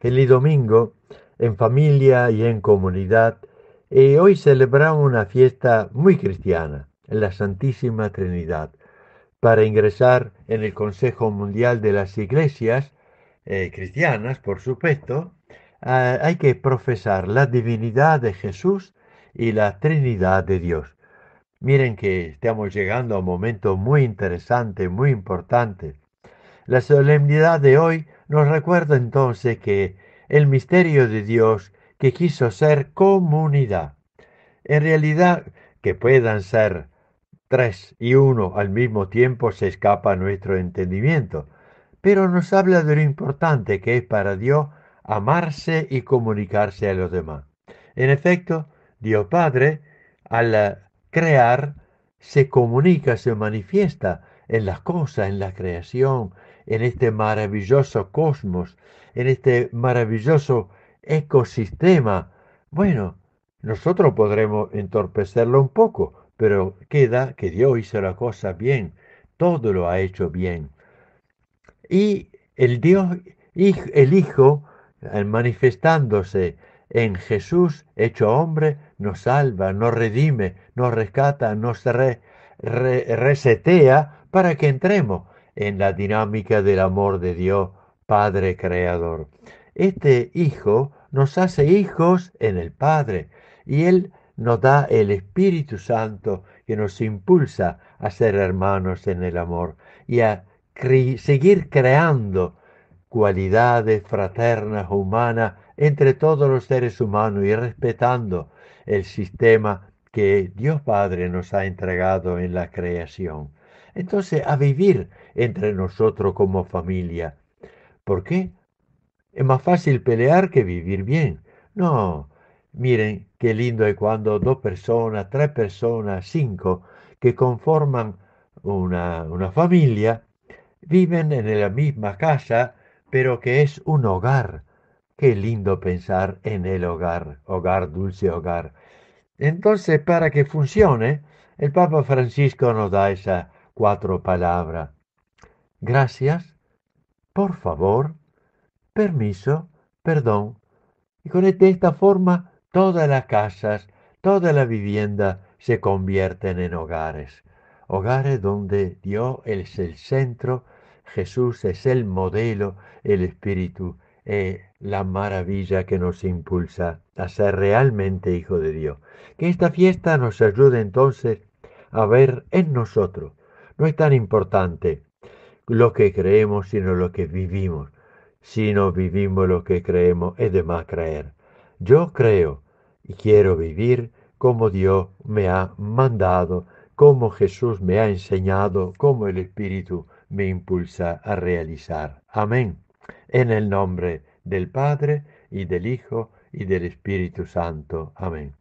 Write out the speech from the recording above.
El domingo, en familia y en comunidad, y eh, hoy celebramos una fiesta muy cristiana, la Santísima Trinidad. Para ingresar en el Consejo Mundial de las Iglesias eh, Cristianas, por supuesto, eh, hay que profesar la divinidad de Jesús y la Trinidad de Dios. Miren que estamos llegando a un momento muy interesante, muy importante la solemnidad de hoy nos recuerda entonces que el misterio de Dios que quiso ser comunidad, en realidad que puedan ser tres y uno al mismo tiempo se escapa a nuestro entendimiento, pero nos habla de lo importante que es para Dios amarse y comunicarse a los demás. En efecto, Dios Padre, al crear, se comunica, se manifiesta en las cosas, en la creación, en este maravilloso cosmos, en este maravilloso ecosistema. Bueno, nosotros podremos entorpecerlo un poco, pero queda que Dios hizo la cosa bien, todo lo ha hecho bien. Y el Dios, el Hijo, eh, manifestándose en Jesús, hecho hombre, nos salva, nos redime, nos rescata, nos resetea para que entremos en la dinámica del amor de Dios Padre Creador. Este Hijo nos hace hijos en el Padre y Él nos da el Espíritu Santo que nos impulsa a ser hermanos en el amor y a seguir creando cualidades fraternas humanas entre todos los seres humanos y respetando el sistema que Dios Padre nos ha entregado en la creación entonces a vivir entre nosotros como familia. ¿Por qué? Es más fácil pelear que vivir bien. No, miren qué lindo es cuando dos personas, tres personas, cinco, que conforman una, una familia, viven en la misma casa, pero que es un hogar. Qué lindo pensar en el hogar, hogar, dulce hogar. Entonces, para que funcione, el Papa Francisco nos da esa cuatro palabras. Gracias, por favor, permiso, perdón. Y con este, esta forma todas las casas, toda la vivienda se convierten en hogares. Hogares donde Dios es el centro, Jesús es el modelo, el Espíritu la maravilla que nos impulsa a ser realmente hijo de Dios. Que esta fiesta nos ayude entonces a ver en nosotros no es tan importante lo que creemos, sino lo que vivimos. Si no vivimos lo que creemos, es de más creer. Yo creo y quiero vivir como Dios me ha mandado, como Jesús me ha enseñado, como el Espíritu me impulsa a realizar. Amén. En el nombre del Padre y del Hijo y del Espíritu Santo. Amén.